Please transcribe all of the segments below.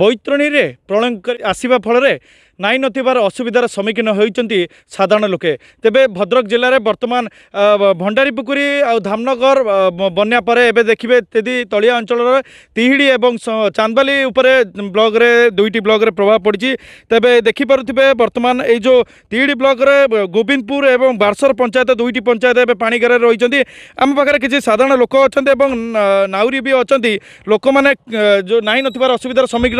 বৈতরণীরে প্রলয় আসা ফলরে নাই নথিবার অসুবিধার সম্মুখীন হয়েছেন সাধারণ লোকে তেবে ভদ্রক জেলার বর্তমান ভণ্ডারীপুকুরী ধামনগর বন্যা পরে এবে দেখবে তেদি তলিয়া অঞ্চলর তিহিড়ি এবং চান্দবালি উপরে ব্লকরে দুইটি ব্লকরে প্রভাব পড়ছে তেবে দেখিপারে বর্তমান এই যে তিহিড়ি ব্লকরে গোবিন্দপুর এবং বারসর পঞ্চায়েত দুইটি পঞ্চায়েত এবে পাণিঘরে রয়েছেন আম পাখে কিছু সাধারণ লোক অনেক এবং নাউরি বি অনেক লোক মানে নাই নথিবার অসুবিধার সম্মুখীন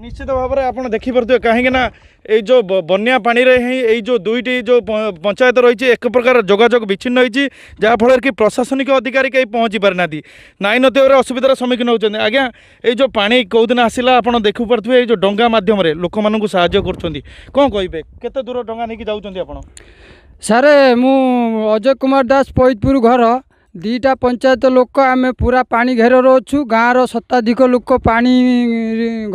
ନିଶ୍ଚିତ ଭାବରେ ଆପଣ ଦେଖିପାରୁଥିବେ କାହିଁକି ନା ଏଇ ଯେଉଁ ବନ୍ୟା ପାଣିରେ ହିଁ ଏଇ ଯେଉଁ ଦୁଇଟି ଯେଉଁ ପଞ୍ଚାୟତ ରହିଛି ଏକ ପ୍ରକାର ଯୋଗାଯୋଗ ବିଚ୍ଛିନ୍ନ ହୋଇଛି ଯାହାଫଳରେ କି ପ୍ରଶାସନିକ ଅଧିକାରୀ କେହି ପହଞ୍ଚି ପାରିନାହାନ୍ତି ନାଇଁ ନଥିବାରେ ଅସୁବିଧାର ସମ୍ମୁଖୀନ ହେଉଛନ୍ତି ଆଜ୍ଞା ଏଇ ଯେଉଁ ପାଣି କେଉଁଦିନ ଆସିଲା ଆପଣ ଦେଖିପାରୁଥିବେ ଏଇ ଯେଉଁ ଡଙ୍ଗା ମାଧ୍ୟମରେ ଲୋକମାନଙ୍କୁ ସାହାଯ୍ୟ କରୁଛନ୍ତି କ'ଣ କହିବେ କେତେ ଦୂର ଡଙ୍ଗା ନେଇକି ଯାଉଛନ୍ତି ଆପଣ ସାର୍ ମୁଁ ଅଜୟ କୁମାର ଦାସ ପଇତପୁର ଘର ଦୁଇଟା ପଞ୍ଚାୟତ ଲୋକ ଆମେ ପୁରା ପାଣି ଘେରରେ ଅଛୁ ଗାଁର ଶତାଧିକ ଲୋକ ପାଣି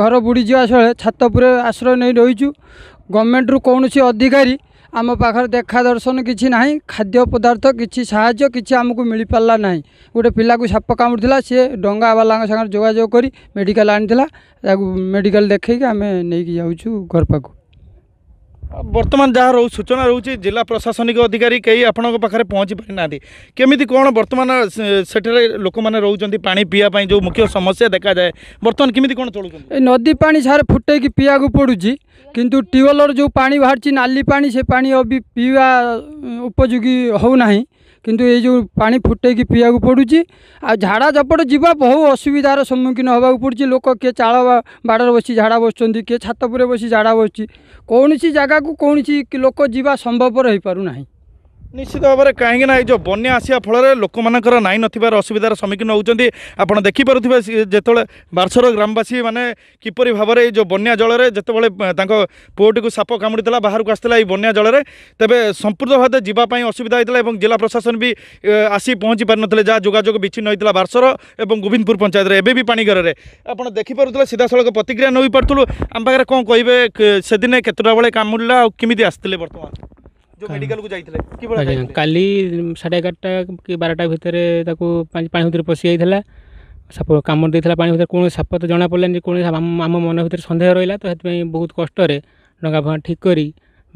ଘର ବୁଡ଼ିଯିବା ସହ ଛାତ ଉପରେ ଆଶ୍ରୟ ନେଇ ରହିଛୁ ଗଭର୍ଣ୍ଣମେଣ୍ଟରୁ କୌଣସି ଅଧିକାରୀ ଆମ ପାଖରେ ଦେଖା ଦର୍ଶନ କିଛି ନାହିଁ ଖାଦ୍ୟ ପଦାର୍ଥ କିଛି ସାହାଯ୍ୟ କିଛି ଆମକୁ ମିଳିପାରିଲା ନାହିଁ ଗୋଟେ ପିଲାକୁ ସାପ କାମୁଡ଼ିଥିଲା ସିଏ ଡଙ୍ଗାବାଲାଙ୍କ ସାଙ୍ଗରେ ଯୋଗାଯୋଗ କରି ମେଡ଼ିକାଲ ଆଣିଥିଲା ତାକୁ ମେଡ଼ିକାଲ ଦେଖେଇକି ଆମେ ନେଇକି ଯାଉଛୁ ଘର ପାଖକୁ बर्तान जहाँ र सूचना रहेछ जिल्ला प्रशासनिक अधिकरी केही आपणको पाख्या पहचि पारिना केमि कन बर्तना लोक पिवा जो मुख्य समस्या देखा देखाए बर्तन केमिन्छ ए नदीपा सारा फुटैक पिवाको पडुँछ किन ट्युबवेल्लर जो पार्छ नाली पा पिवा उपयोगी हौ नै किन एउँ पाुटि पिवा पडुँछ आ झाडा जपट जु असुविधार सम्मुखीन हे पछि लोक चाड बाडर बसि झाडा बसुन्छ कि छपुर बसि झाडा बसु कौँस जागाको कौँसि लोक जुन सम्भव पारु पाउँ ନିଶ୍ଚିତ ଭାବରେ କାହିଁକି ନା ଏଇ ଯେଉଁ ବନ୍ୟା ଆସିବା ଫଳରେ ଲୋକମାନଙ୍କର ନାହିଁ ନଥିବାର ଅସୁବିଧାର ସମ୍ମୁଖୀନ ହେଉଛନ୍ତି ଆପଣ ଦେଖିପାରୁଥିବେ ଯେତେବେଳେ ବାରସର ଗ୍ରାମବାସୀମାନେ କିପରି ଭାବରେ ଏଇ ଯେଉଁ ବନ୍ୟା ଜଳରେ ଯେତେବେଳେ ତାଙ୍କ ପୁଅଟିକୁ ସାପ କାମୁଡ଼ିଥିଲା ବାହାରକୁ ଆସିଥିଲା ଏଇ ବନ୍ୟା ଜଳରେ ତେବେ ସମ୍ପୂର୍ଣ୍ଣ ଭାବେ ଯିବା ପାଇଁ ଅସୁବିଧା ହୋଇଥିଲା ଏବଂ ଜିଲ୍ଲା ପ୍ରଶାସନ ବି ଆସି ପହଞ୍ଚି ପାରିନଥିଲେ ଯାହା ଯୋଗାଯୋଗ ବିଚ୍ଛିନ୍ନ ହୋଇଥିଲା ବାରସର ଏବଂ ଗୋବିନ୍ଦପୁର ପଞ୍ଚାୟତରେ ଏବେ ବି ପାଣିଘରରେ ଆପଣ ଦେଖିପାରୁଥିଲେ ସିଧାସଳଖ ପ୍ରତିକ୍ରିୟା ନେଇପାରୁଥିଲୁ ଆମ ପାଖରେ କ'ଣ କହିବେ ସେଦିନେ କେତେଟା ବେଳେ କାମୁଡ଼ିଲା ଆଉ କେମିତି ଆସିଥିଲେ ବର୍ତ୍ତମାନ जो मेडिकल को जाइथिले कि बड़ा जाइथिले काली 11:30 कि 12टा भितरे ताकू पानी भितर पसि आइथिला সাপ কামড় দিয়েছিল পানি ভিতরে কোণী সাপ তো জনা পড়লেনি কোণী আম মন ভিতরে সন্দেহ রহিলা তো সেপাই বহুত কষ্টরে ডঙ্গা ফঙ্গা ঠিক করি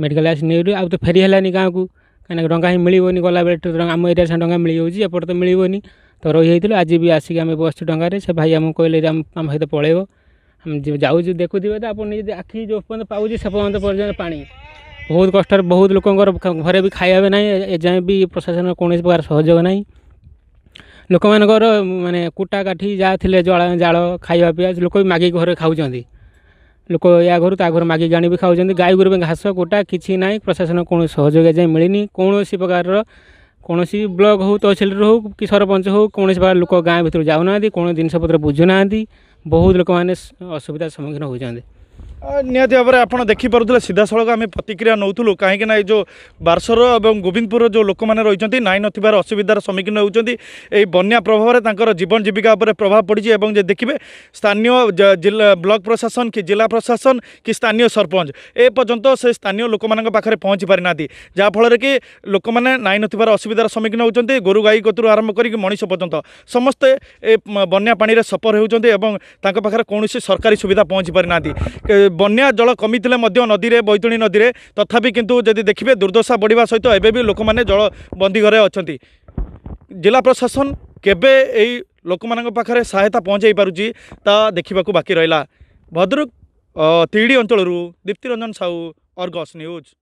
মেডিকাল আসি নেলু আউ তো ফেরি হলানি গাঁকু কারণ ডঙ্গা হি মিলবনি গলাবেলে আম এরিয়া সে ডঙ্গা মিলিযাচ্ছে এপটে তো মিলবনি তো রহিযাইলু আজি বি আসিকি আমি বসছি ডঙ্গারে সে ভাই আমি কহিলে আম সহ পলাইব আমি যাওছু দেখুথিবে তো আপনার যদি আখি যে পর্যন্ত পাওছি সে পর্যন্ত পর্যন্ত পানি ବହୁତ କଷ୍ଟରେ ବହୁତ ଲୋକଙ୍କର ଘରେ ବି ଖାଇବା ବି ନାହିଁ ଏଯାଏଁ ବି ପ୍ରଶାସନର କୌଣସି ପ୍ରକାର ସହଯୋଗ ନାହିଁ ଲୋକମାନଙ୍କର ମାନେ କୁଟା କାଠି ଯାହା ଥିଲେ ଜଳ ଜାଳ ଖାଇବା ପିଇବା ଲୋକ ବି ମାଗିକି ଘରେ ଖାଉଛନ୍ତି ଲୋକ ୟା ଘରୁ ତା ଘରୁ ମାଗିକି ଆଣି ବି ଖାଉଛନ୍ତି ଗାଈ ଗୋରୁ ପାଇଁ ଘାସ କୁଟା କିଛି ନାହିଁ ପ୍ରଶାସନ କୌଣସି ସହଯୋଗ ଏଯାଏଁ ମିଳିନି କୌଣସି ପ୍ରକାରର କୌଣସି ବ୍ଲକ ହେଉ ତହସିଲରୁ ହେଉ କି ସରପଞ୍ଚ ହେଉ କୌଣସି ପ୍ରକାର ଲୋକ ଗାଁ ଭିତରୁ ଯାଉନାହାନ୍ତି କୌଣସି ଜିନିଷପତ୍ର ବୁଝୁନାହାନ୍ତି ବହୁତ ଲୋକମାନେ ଅସୁବିଧାର ସମ୍ମୁଖୀନ ହେଉଛନ୍ତି ନିହାତି ଭାବରେ ଆପଣ ଦେଖିପାରୁଥିଲେ ସିଧାସଳଖ ଆମେ ପ୍ରତିକ୍ରିୟା ନେଉଥିଲୁ କାହିଁକି ନା ଏଇ ଯେଉଁ ବାରସର ଏବଂ ଗୋବିନ୍ଦପୁରର ଯେଉଁ ଲୋକମାନେ ରହିଛନ୍ତି ନାଇଁ ନଥିବାର ଅସୁବିଧାର ସମ୍ମୁଖୀନ ହେଉଛନ୍ତି ଏହି ବନ୍ୟା ପ୍ରଭାବରେ ତାଙ୍କର ଜୀବନ ଜୀବିକା ଉପରେ ପ୍ରଭାବ ପଡ଼ିଛି ଏବଂ ଯେ ଦେଖିବେ ସ୍ଥାନୀୟ ବ୍ଲକ ପ୍ରଶାସନ କି ଜିଲ୍ଲା ପ୍ରଶାସନ କି ସ୍ଥାନୀୟ ସରପଞ୍ଚ ଏ ପର୍ଯ୍ୟନ୍ତ ସେ ସ୍ଥାନୀୟ ଲୋକମାନଙ୍କ ପାଖରେ ପହଞ୍ଚି ପାରିନାହାନ୍ତି ଯାହାଫଳରେ କି ଲୋକମାନେ ନାଇଁ ନଥିବାର ଅସୁବିଧାର ସମ୍ମୁଖୀନ ହେଉଛନ୍ତି ଗୋରୁ ଗାଈ କତୁରୁ ଆରମ୍ଭ କରିକି ମଣିଷ ପର୍ଯ୍ୟନ୍ତ ସମସ୍ତେ ଏ ବନ୍ୟା ପାଣିରେ ସଫର ହେଉଛନ୍ତି ଏବଂ ତାଙ୍କ ପାଖରେ କୌଣସି ସରକାରୀ ସୁବିଧା ପହଞ୍ଚି ପାରିନାହାନ୍ତି বন্যা জল কমিলে নদীরে বৈতণী নদীরে তথাপি কিন্তু যদি দেখবে দুর্দশা বড়া সহ এবে বি লোক জল বন্দী ঘরে অনেক জেলা প্রশাসন কেবে এই লোক পাখে সহায়তা পৌঁছাই পুছি তা দেখা বাকি রহলা ভদ্রক তিড়ি অঞ্চলর দীপ্তিরঞ্জন সাউ অর্গস নিউজ